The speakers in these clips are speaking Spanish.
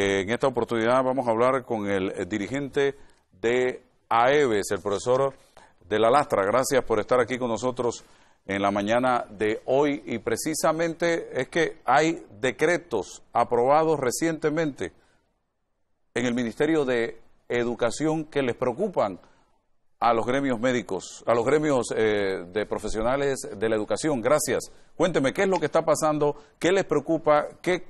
En esta oportunidad vamos a hablar con el, eh, dirigente de AEVES, el profesor de la Lastra. Gracias por estar aquí con nosotros en la mañana de hoy. Y precisamente es que hay decretos aprobados recientemente en el Ministerio de Educación que les preocupan a los gremios médicos, a los gremios eh, de profesionales de la educación. Gracias. Cuénteme, ¿qué es lo que está pasando? ¿Qué les preocupa? ¿Qué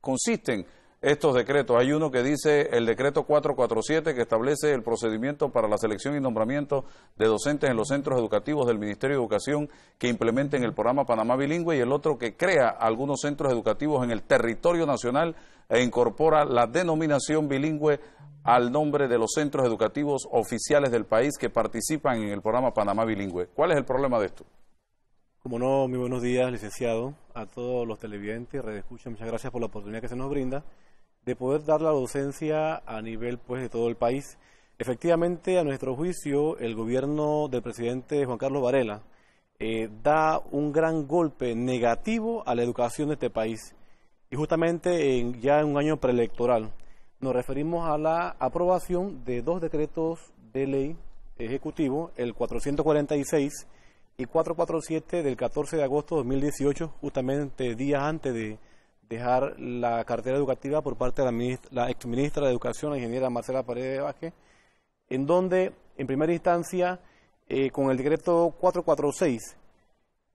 consisten estos decretos. Hay uno que dice el decreto 447 que establece el procedimiento para la selección y nombramiento de docentes en los centros educativos del Ministerio de Educación que implementen el programa Panamá Bilingüe y el otro que crea algunos centros educativos en el territorio nacional e incorpora la denominación bilingüe al nombre de los centros educativos oficiales del país que participan en el programa Panamá Bilingüe. ¿Cuál es el problema de esto? Como no, muy buenos días, licenciado, a todos los televidentes, muchas gracias por la oportunidad que se nos brinda de poder dar la docencia a nivel pues de todo el país. Efectivamente, a nuestro juicio, el gobierno del presidente Juan Carlos Varela eh, da un gran golpe negativo a la educación de este país. Y justamente en, ya en un año preelectoral nos referimos a la aprobación de dos decretos de ley ejecutivo, el 446 y 447 del 14 de agosto de 2018, justamente días antes de dejar la cartera educativa por parte de la, ministra, exministra de Educación, la ingeniera Marcela Paredes de Vázquez, en donde, en primera instancia, eh, con el decreto 446,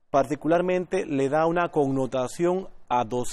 particularmente le da una connotación a dos